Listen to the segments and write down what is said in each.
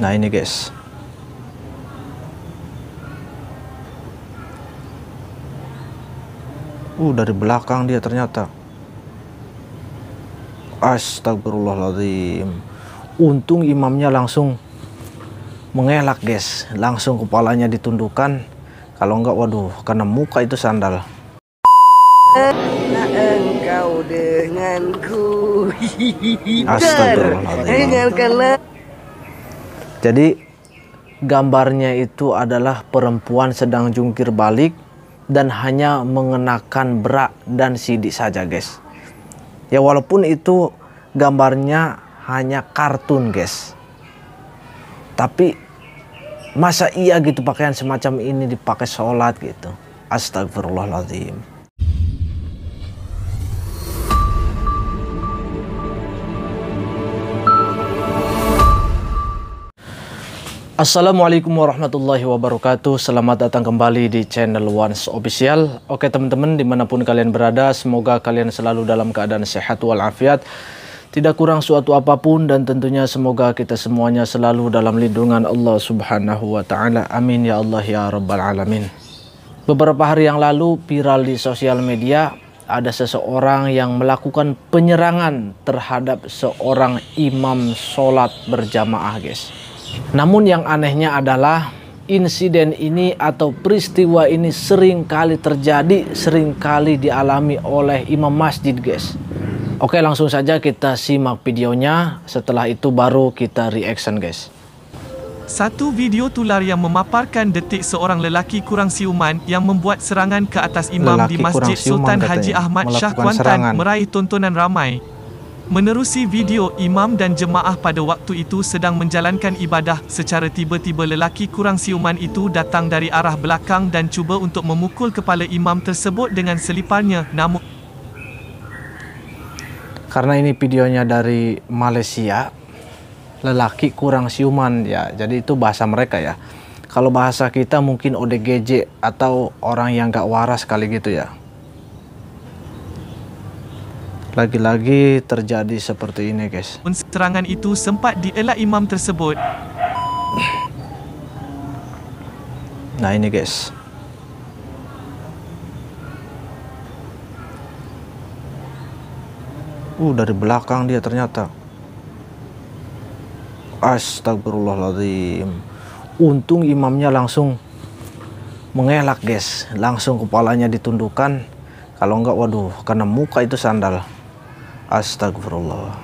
nah ini guys uh dari belakang dia ternyata astagfirullahaladzim untung imamnya langsung mengelak guys langsung kepalanya ditundukkan kalau enggak waduh karena muka itu sandal nah, engkau denganku astagfirullahaladzim jadi gambarnya itu adalah perempuan sedang jungkir balik dan hanya mengenakan bra dan sidik saja guys. Ya walaupun itu gambarnya hanya kartun guys. Tapi masa iya gitu pakaian semacam ini dipakai sholat gitu. Astagfirullahaladzim. Assalamualaikum warahmatullahi wabarakatuh Selamat datang kembali di channel Once Official Oke teman-teman dimanapun kalian berada Semoga kalian selalu dalam keadaan sehat walafiat Tidak kurang suatu apapun Dan tentunya semoga kita semuanya selalu dalam lindungan Allah subhanahu wa ta'ala Amin ya Allah ya rabbal alamin Beberapa hari yang lalu viral di sosial media Ada seseorang yang melakukan penyerangan terhadap seorang imam sholat berjamaah guys namun yang anehnya adalah insiden ini atau peristiwa ini sering kali terjadi, sering kali dialami oleh imam masjid, guys. Oke, langsung saja kita simak videonya. Setelah itu baru kita reaction, guys. Satu video tular yang memaparkan detik seorang lelaki kurang siuman yang membuat serangan ke atas imam lelaki di Masjid Sultan Haji Ahmad Shah Kuantan meraih tontonan ramai. Menerusi video imam dan jemaah pada waktu itu sedang menjalankan ibadah, secara tiba-tiba lelaki kurang siuman itu datang dari arah belakang dan cuba untuk memukul kepala imam tersebut dengan selipannya. Namun karena ini videonya dari Malaysia, lelaki kurang siuman ya. Jadi itu bahasa mereka ya. Kalau bahasa kita mungkin ODGJ atau orang yang gak waras kali gitu ya. Lagi-lagi terjadi seperti ini, guys. Serangan itu sempat dielak imam tersebut. Nah, ini, guys. Uh, dari belakang dia ternyata. Astagfirullahaladzim. Untung imamnya langsung mengelak, guys. Langsung kepalanya ditundukkan. Kalau enggak, waduh, karena muka itu sandal. Astagfirullah.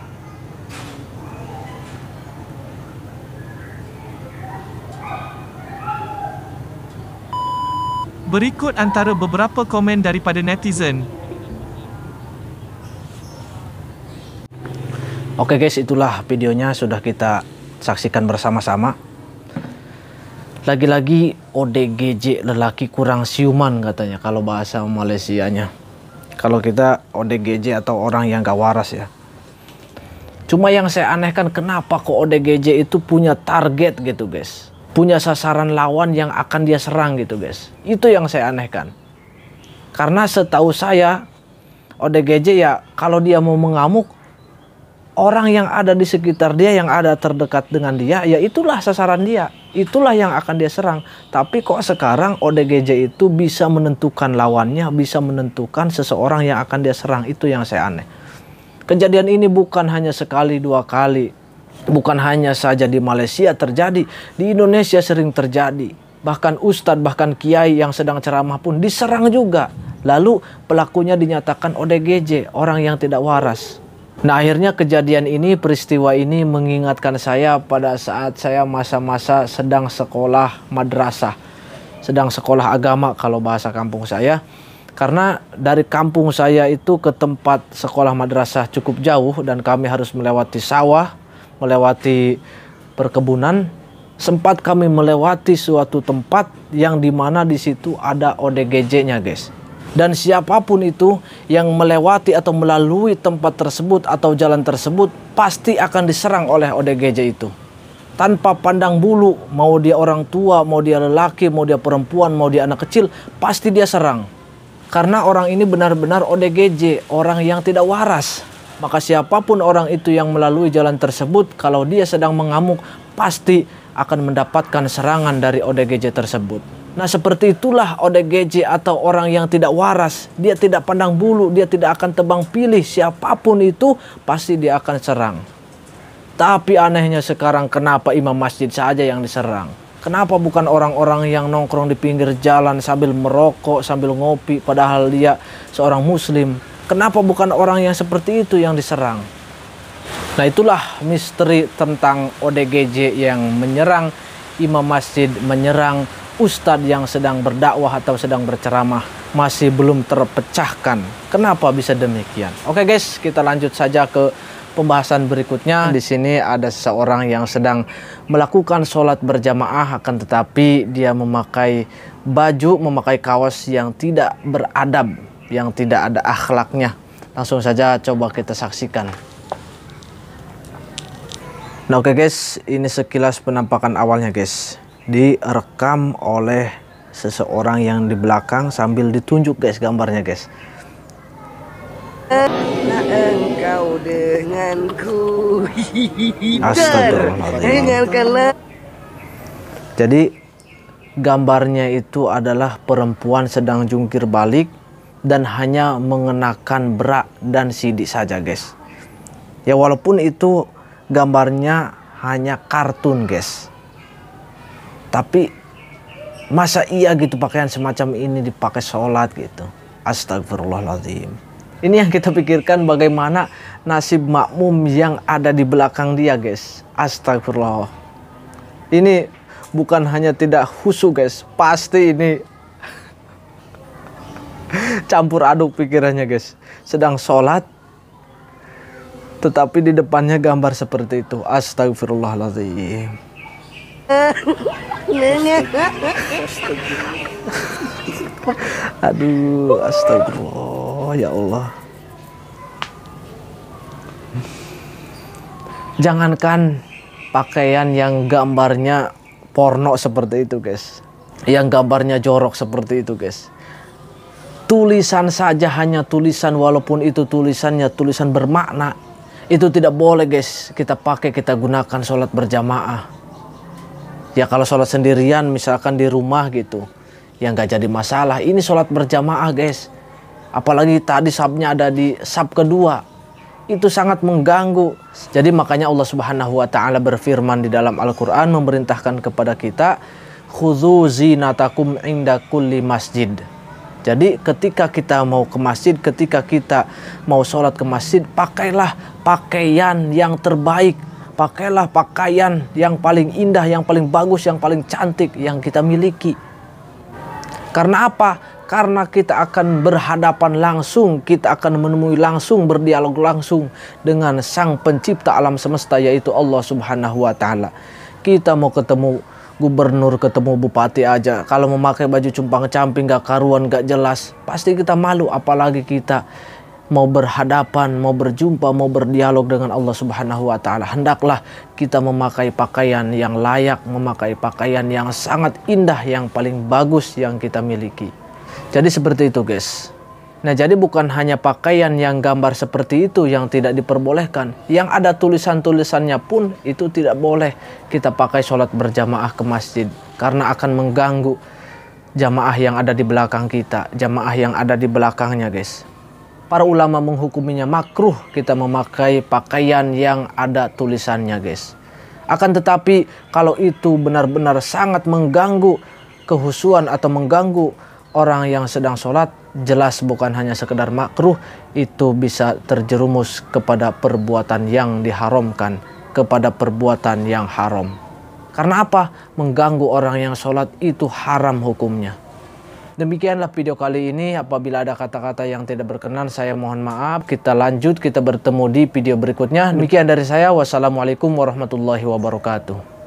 Berikut antara beberapa komen daripada netizen. Oke guys, itulah videonya sudah kita saksikan bersama-sama. Lagi-lagi ODGJ lelaki kurang siuman katanya kalau bahasa Malaysianya kalau kita ODGJ atau orang yang gak waras ya. Cuma yang saya anehkan kenapa kok ODGJ itu punya target gitu guys. Punya sasaran lawan yang akan dia serang gitu guys. Itu yang saya anehkan. Karena setahu saya ODGJ ya kalau dia mau mengamuk orang yang ada di sekitar dia yang ada terdekat dengan dia ya itulah sasaran dia itulah yang akan dia serang. Tapi kok sekarang ODGJ itu bisa menentukan lawannya, bisa menentukan seseorang yang akan dia serang. Itu yang saya aneh. Kejadian ini bukan hanya sekali dua kali. Bukan hanya saja di Malaysia terjadi, di Indonesia sering terjadi. Bahkan ustadz, bahkan kiai yang sedang ceramah pun diserang juga. Lalu pelakunya dinyatakan ODGJ, orang yang tidak waras. Nah akhirnya kejadian ini, peristiwa ini mengingatkan saya pada saat saya masa-masa sedang sekolah madrasah. Sedang sekolah agama kalau bahasa kampung saya. Karena dari kampung saya itu ke tempat sekolah madrasah cukup jauh dan kami harus melewati sawah, melewati perkebunan. Sempat kami melewati suatu tempat yang dimana di situ ada ODGJ-nya guys dan siapapun itu yang melewati atau melalui tempat tersebut atau jalan tersebut pasti akan diserang oleh ODGJ itu. Tanpa pandang bulu, mau dia orang tua, mau dia lelaki, mau dia perempuan, mau dia anak kecil, pasti dia serang. Karena orang ini benar-benar ODGJ, orang yang tidak waras. Maka siapapun orang itu yang melalui jalan tersebut, kalau dia sedang mengamuk, pasti akan mendapatkan serangan dari ODGJ tersebut. Nah seperti itulah ODGJ atau orang yang tidak waras. Dia tidak pandang bulu, dia tidak akan tebang pilih. Siapapun itu pasti dia akan serang. Tapi anehnya sekarang kenapa imam masjid saja yang diserang? Kenapa bukan orang-orang yang nongkrong di pinggir jalan sambil merokok, sambil ngopi padahal dia seorang muslim? Kenapa bukan orang yang seperti itu yang diserang? Nah itulah misteri tentang ODGJ yang menyerang imam masjid, menyerang ustadz yang sedang berdakwah atau sedang berceramah masih belum terpecahkan. Kenapa bisa demikian? Oke guys, kita lanjut saja ke pembahasan berikutnya. Di sini ada seseorang yang sedang melakukan sholat berjamaah, akan tetapi dia memakai baju, memakai kaos yang tidak beradab, yang tidak ada akhlaknya. Langsung saja coba kita saksikan. Nah oke okay guys, ini sekilas penampakan awalnya guys direkam oleh seseorang yang di belakang sambil ditunjuk guys gambarnya guys Nah, engkau Astagfirullahaladzim Jadi gambarnya itu adalah perempuan sedang jungkir balik dan hanya mengenakan berak dan sidik saja guys Ya walaupun itu gambarnya hanya kartun guys tapi masa iya gitu pakaian semacam ini dipakai sholat gitu. Astagfirullahaladzim. Ini yang kita pikirkan bagaimana nasib makmum yang ada di belakang dia guys. Astagfirullah. Ini bukan hanya tidak husu guys. Pasti ini campur aduk pikirannya guys. Sedang sholat tetapi di depannya gambar seperti itu. Astagfirullahaladzim. Iya, iya. Aduh, astagfirullah ya Allah. Jangankan pakaian yang gambarnya porno seperti itu, guys. Yang gambarnya jorok seperti itu, guys. Tulisan saja hanya tulisan walaupun itu tulisannya tulisan bermakna. Itu tidak boleh, guys. Kita pakai, kita gunakan sholat berjamaah ya kalau sholat sendirian misalkan di rumah gitu ya nggak jadi masalah ini sholat berjamaah guys apalagi tadi sabnya ada di sab kedua itu sangat mengganggu jadi makanya Allah subhanahu wa ta'ala berfirman di dalam Al-Quran memerintahkan kepada kita Khudu zinatakum inda kulli masjid jadi ketika kita mau ke masjid, ketika kita mau sholat ke masjid, pakailah pakaian yang terbaik pakailah pakaian yang paling indah, yang paling bagus, yang paling cantik yang kita miliki. Karena apa? Karena kita akan berhadapan langsung, kita akan menemui langsung, berdialog langsung dengan Sang Pencipta alam semesta yaitu Allah Subhanahu wa taala. Kita mau ketemu gubernur, ketemu bupati aja kalau memakai baju cumpang camping gak karuan, gak jelas, pasti kita malu apalagi kita mau berhadapan, mau berjumpa, mau berdialog dengan Allah Subhanahu wa taala, hendaklah kita memakai pakaian yang layak, memakai pakaian yang sangat indah yang paling bagus yang kita miliki. Jadi seperti itu, guys. Nah, jadi bukan hanya pakaian yang gambar seperti itu yang tidak diperbolehkan. Yang ada tulisan-tulisannya pun itu tidak boleh kita pakai sholat berjamaah ke masjid. Karena akan mengganggu jamaah yang ada di belakang kita, jamaah yang ada di belakangnya guys para ulama menghukuminya makruh kita memakai pakaian yang ada tulisannya guys. Akan tetapi kalau itu benar-benar sangat mengganggu kehusuan atau mengganggu orang yang sedang sholat jelas bukan hanya sekedar makruh itu bisa terjerumus kepada perbuatan yang diharamkan kepada perbuatan yang haram karena apa mengganggu orang yang sholat itu haram hukumnya Demikianlah video kali ini. Apabila ada kata-kata yang tidak berkenan, saya mohon maaf. Kita lanjut, kita bertemu di video berikutnya. Demikian dari saya. Wassalamualaikum warahmatullahi wabarakatuh.